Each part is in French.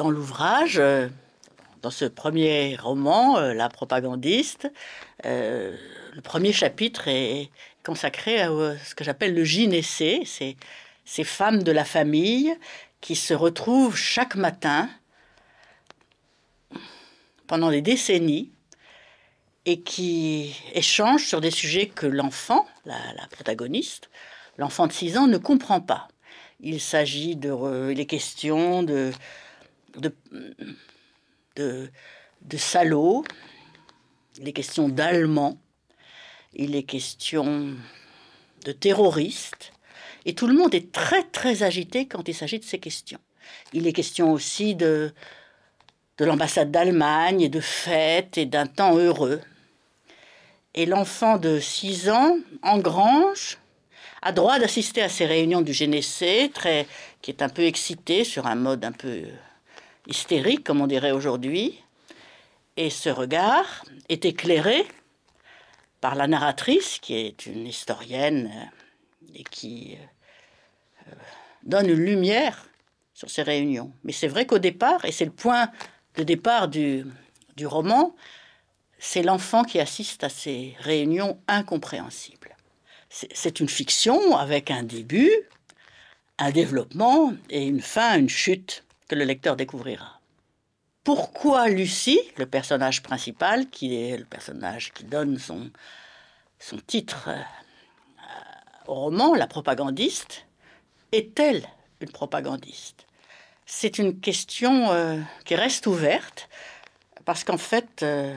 dans l'ouvrage, euh, dans ce premier roman, euh, La propagandiste, euh, le premier chapitre est consacré à ce que j'appelle le gynécée, c'est ces femmes de la famille qui se retrouvent chaque matin pendant des décennies et qui échangent sur des sujets que l'enfant, la, la, protagoniste, l'enfant de 6 ans ne comprend pas. Il s'agit de... les questions de de, de, salauds, il est question d'allemands, il est question de terroristes. Et tout le monde est très très agité quand il s'agit de ces questions. Il est question aussi de, de l'ambassade d'Allemagne et de fêtes et d'un temps heureux. Et l'enfant de 6 ans, en grange, a droit d'assister à ces réunions du GNC, très, qui est un peu excité sur un mode un peu hystérique, comme on dirait aujourd'hui. Et ce regard est éclairé par la narratrice, qui est une historienne euh, et qui euh, euh, donne une lumière sur ces réunions. Mais c'est vrai qu'au départ, et c'est le point de départ du roman, c'est l'enfant qui assiste à ces réunions incompréhensibles. C'est une fiction avec un début, un développement et une fin, une chute que le lecteur découvrira. Pourquoi Lucie, le personnage principal, qui est le personnage qui donne son, son titre euh, au roman, la propagandiste, est-elle une propagandiste C'est une question euh, qui reste ouverte, parce qu'en fait, euh,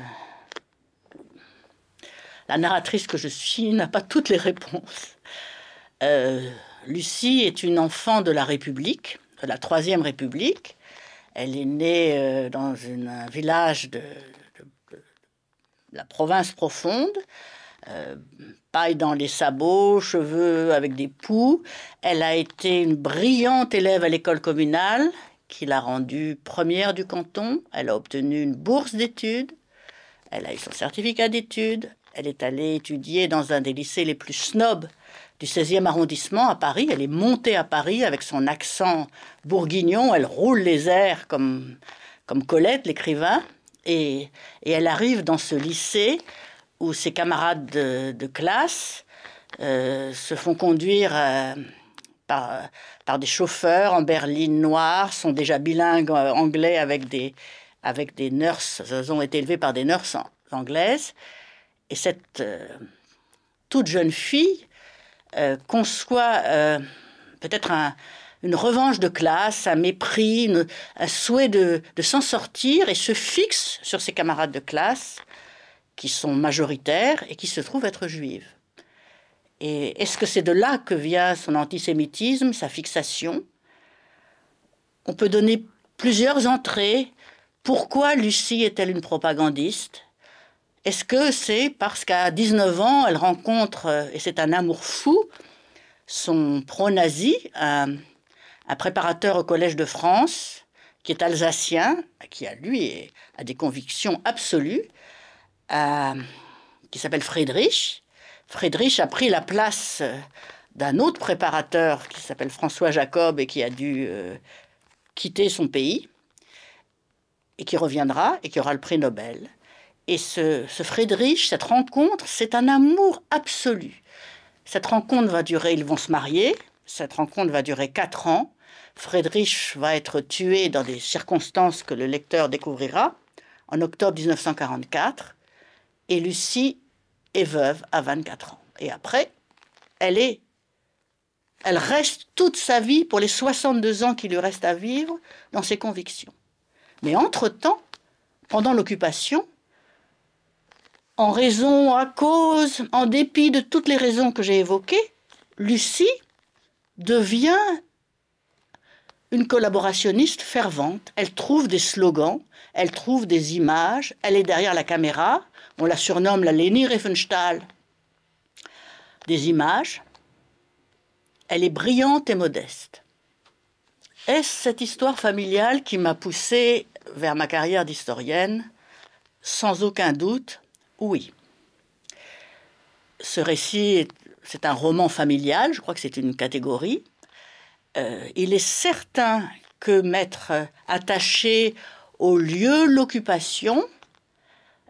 la narratrice que je suis n'a pas toutes les réponses. Lucie est une enfant de la République, la Troisième République. Elle est née euh, dans un village de, la province profonde, euh, paille dans les sabots, cheveux avec des poux. Elle a été une brillante élève à l'école communale qui l'a rendue première du canton. Elle a obtenu une bourse d'études. Elle a eu son certificat d'études. Elle est allée étudier dans un des lycées les plus snobs du 16e arrondissement à Paris. Elle est montée à Paris avec son accent bourguignon. Elle roule les airs comme, comme Colette, l'écrivain. Et, elle arrive dans ce lycée où ses camarades de, classe euh, se font conduire euh, par, des chauffeurs en berline noire, sont déjà bilingues euh, anglais avec des, avec des nurses, Elles ont été élevées par des nurses anglaises. Et cette toute jeune fille euh, qu'on conçoit euh, peut-être une revanche de classe, un mépris, un souhait de, de s'en sortir et se fixe sur ses camarades de classe qui sont majoritaires et qui se trouvent être juives. Et est-ce que c'est de là que vient son antisémitisme, sa fixation On peut donner plusieurs entrées. Pourquoi Lucie est-elle une propagandiste est-ce que c'est parce qu'à 19 ans, elle rencontre, euh, et c'est un amour fou, son pro-nazi, un, préparateur au Collège de France, qui est alsacien, qui a lui a des convictions absolues, euh, qui s'appelle Friedrich. Friedrich a pris la place euh, d'un autre préparateur qui s'appelle François Jacob et qui a dû quitter son pays, et qui reviendra et qui aura le prix Nobel. Et ce, ce Friedrich, cette rencontre, c'est un amour absolu. Cette rencontre va durer, ils vont se marier, cette rencontre va durer quatre ans. Friedrich va être tué dans des circonstances que le lecteur découvrira en octobre 1944. Et Lucie est veuve à 24 ans. Et après, elle Elle reste toute sa vie, pour les 62 ans qui lui restent à vivre, dans ses convictions. Mais entre-temps, pendant l'occupation, en raison, à cause, en dépit de toutes les raisons que j'ai évoquées, Lucie devient une collaborationniste fervente. Elle trouve des slogans, elle trouve des images, elle est derrière la caméra, on la surnomme la Lénie Riefenstahl des images. Elle est brillante et modeste. Est-ce cette histoire familiale qui m'a poussée vers ma carrière d'historienne Sans aucun doute, oui. Ce récit, c'est un roman familial, je crois que c'est une catégorie. Euh, il est certain que mettre attaché au lieu, l'occupation,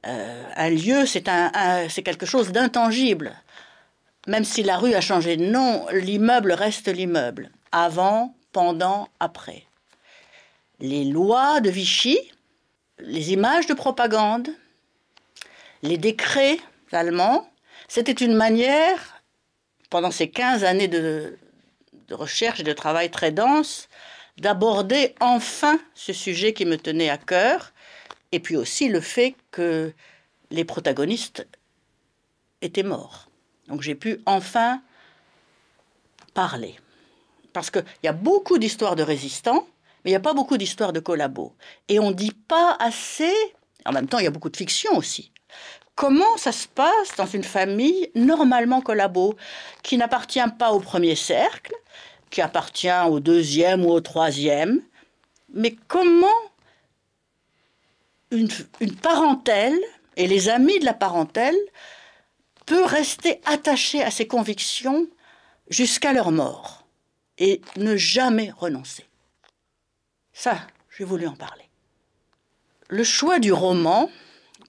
euh, un lieu, c'est quelque chose d'intangible. Même si la rue a changé de nom, l'immeuble reste l'immeuble. Avant, pendant, après. Les lois de Vichy, les images de propagande, les décrets allemands, c'était une manière, pendant ces 15 années de, recherche et de travail très dense, d'aborder enfin ce sujet qui me tenait à cœur, et puis aussi le fait que les protagonistes étaient morts. Donc j'ai pu enfin parler. Parce qu'il y a beaucoup d'histoires de résistants, mais il n'y a pas beaucoup d'histoires de collabos. Et on ne dit pas assez en même temps, il y a beaucoup de fiction aussi. Comment ça se passe dans une famille normalement collabo, qui n'appartient pas au premier cercle, qui appartient au deuxième ou au troisième, mais comment une, parentèle et les amis de la parentèle peut rester attachés à ses convictions jusqu'à leur mort et ne jamais renoncer. Ça, j'ai voulu en parler. Le choix du roman,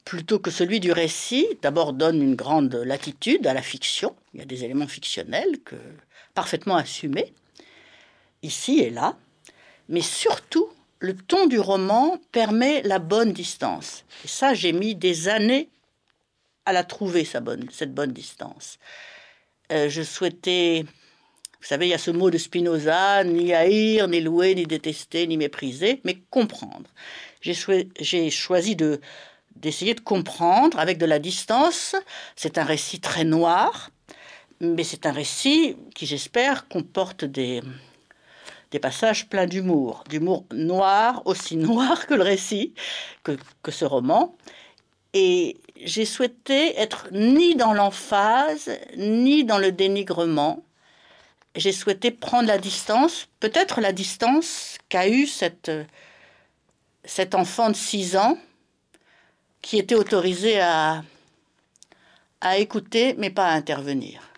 plutôt que celui du récit, d'abord donne une grande latitude à la fiction. Il y a des éléments fictionnels que, parfaitement assumés, ici et là. Mais surtout, le ton du roman permet la bonne distance. Et ça, j'ai mis des années à la trouver, sa bonne, cette bonne distance. Euh, je souhaitais... Vous savez, il y a ce mot de Spinoza, ni haïr, ni louer, ni détester, ni mépriser, mais comprendre j'ai choisi d'essayer de comprendre avec de la distance. C'est un récit très noir, mais c'est un récit qui, j'espère, comporte des, des passages pleins d'humour, d'humour noir, aussi noir que le récit, que, que ce roman. Et j'ai souhaité être ni dans l'emphase, ni dans le dénigrement. J'ai souhaité prendre la distance, peut-être la distance qu'a eue cette, cet enfant de 6 ans qui était autorisé à, à écouter mais pas à intervenir.